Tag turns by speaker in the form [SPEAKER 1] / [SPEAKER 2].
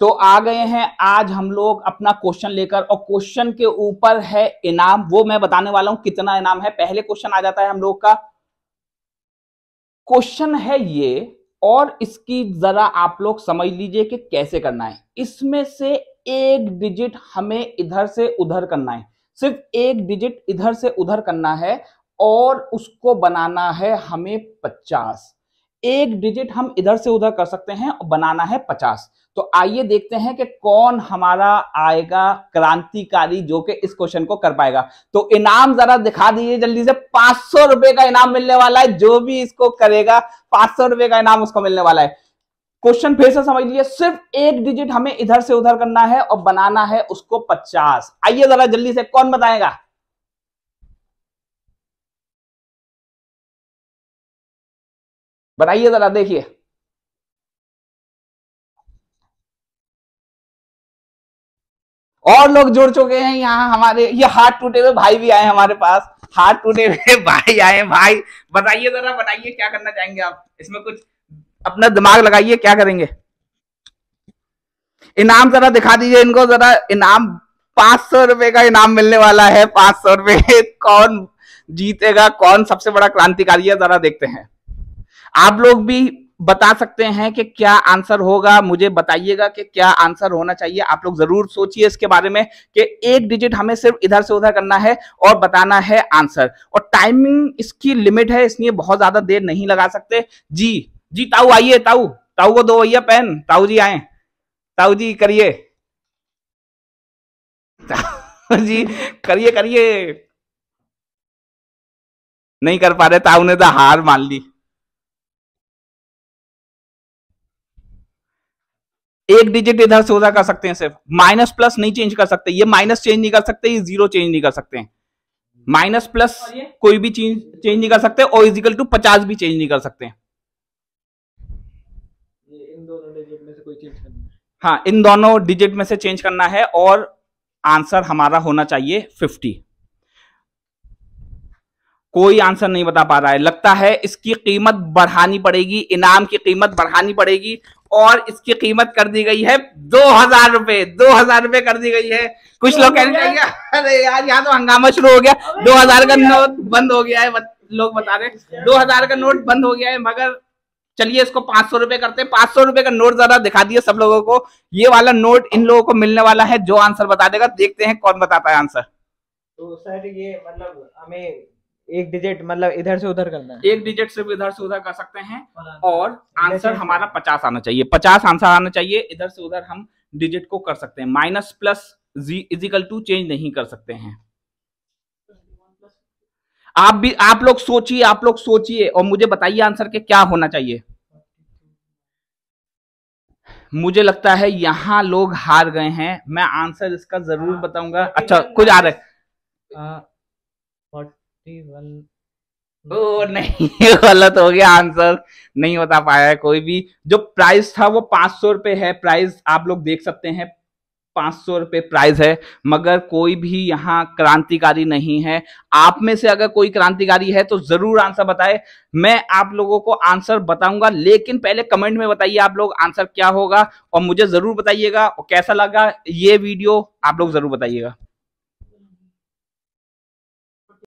[SPEAKER 1] तो आ गए हैं आज हम लोग अपना क्वेश्चन लेकर और क्वेश्चन के ऊपर है इनाम वो मैं बताने वाला हूं कितना इनाम है पहले क्वेश्चन आ जाता है हम लोग का क्वेश्चन है ये और इसकी जरा आप लोग समझ लीजिए कि कैसे करना है इसमें से एक डिजिट हमें इधर से उधर करना है सिर्फ एक डिजिट इधर से उधर करना है और उसको बनाना है हमें पचास एक डिजिट हम इधर से उधर कर सकते हैं और बनाना है पचास तो आइए देखते हैं कि कौन हमारा आएगा क्रांतिकारी जो कि इस क्वेश्चन को कर पाएगा तो इनाम जरा दिखा दीजिए जल्दी से पांच सौ रुपए का इनाम मिलने वाला है जो भी इसको करेगा पांच सौ रुपए का इनाम उसको मिलने वाला है क्वेश्चन फिर से समझ लीजिए सिर्फ एक डिजिट हमें इधर से उधर करना है और बनाना है उसको पचास आइए जरा जल्दी से कौन बताएगा बताइए जरा देखिए और लोग जुड़ चुके हैं यहाँ हमारे ये हाथ टूटे हुए भाई भी आए हमारे पास हाथ टूटे हुए भाई आए भाई बताइए जरा बताइए क्या करना चाहेंगे आप इसमें कुछ अपना दिमाग लगाइए क्या करेंगे इनाम जरा दिखा दीजिए इनको जरा इनाम पांच सौ रुपए का इनाम मिलने वाला है पांच सौ रुपए कौन जीतेगा कौन सबसे बड़ा क्रांतिकारी है जरा देखते हैं आप लोग भी बता सकते हैं कि क्या आंसर होगा मुझे बताइएगा कि क्या आंसर होना चाहिए आप लोग जरूर सोचिए इसके बारे में कि एक डिजिट हमें सिर्फ इधर से उधर करना है और बताना है आंसर और टाइमिंग इसकी लिमिट है इसलिए बहुत ज्यादा देर नहीं लगा सकते जी जी ताऊ आइए ताऊ ताऊ को दो भैया पेन ताऊ जी आए ताऊ जी करिए जी करिए करिए नहीं कर पा रहे ताऊ ने तो हार मान ली एक डिजिट इधर से उधर कर सकते हैं सिर्फ माइनस प्लस नहीं चेंज कर सकते ये माइनस चेंज नहीं कर सकते ये जीरो चेंज नहीं कर सकते माइनस प्लस कोई भी चेंज चेंज नहीं कर सकते और इजिकल टू पचास भी चेंज नहीं कर सकते हाँ इन दोनों डिजिट में से चेंज करना है और आंसर हमारा होना चाहिए फिफ्टी कोई आंसर नहीं बता पा रहा है लगता है इसकी कीमत बढ़ानी पड़ेगी इनाम की कीमत बढ़ानी पड़ेगी और इसकी कीमत कर दी गई है दो हजार रुपए दो हजार रुपए कर दी गई है कुछ तो लोग रहे हैं अरे यार यहाँ तो हंगामा शुरू हो गया दो हजार का तो नोट बंद हो गया है लोग बता रहे दो हजार का नोट बंद हो गया है मगर चलिए इसको पांच सौ रुपए करते हैं पांच सौ रुपए का नोट जरा दिखा दिए सब लोगों को ये वाला नोट इन लोगों को मिलने वाला है जो आंसर बता देगा देखते हैं कौन बताता है आंसर तो सर ये मतलब हमें एक डिजिट मतलब इधर से उधर करना है एक डिजिट सिर्फ इधर से उधर कर सकते हैं हाँ। और आंसर हमारा पचास आना चाहिए पचास आंसर आना चाहिए इधर से उधर हम डिजिट को कर सकते हैं minus plus is equal to change नहीं कर सकते हैं आप भी आप लोग सोचिए आप लोग सोचिए और मुझे बताइए आंसर के क्या होना चाहिए मुझे लगता है यहाँ लोग हार गए हैं मैं आंसर इसका जरूर बताऊंगा अच्छा कुछ आ रहे हाँ। ओ नहीं गलत हो गया आंसर नहीं बता पाया है कोई भी जो प्राइस था वो पांच सौ रुपए है प्राइस आप लोग देख सकते हैं पांच सौ रुपये प्राइस है मगर कोई भी यहाँ क्रांतिकारी नहीं है आप में से अगर कोई क्रांतिकारी है तो जरूर आंसर बताए मैं आप लोगों को आंसर बताऊंगा लेकिन पहले कमेंट में बताइए आप लोग आंसर क्या होगा और मुझे जरूर बताइएगा और कैसा लगा ये वीडियो आप लोग जरूर बताइएगा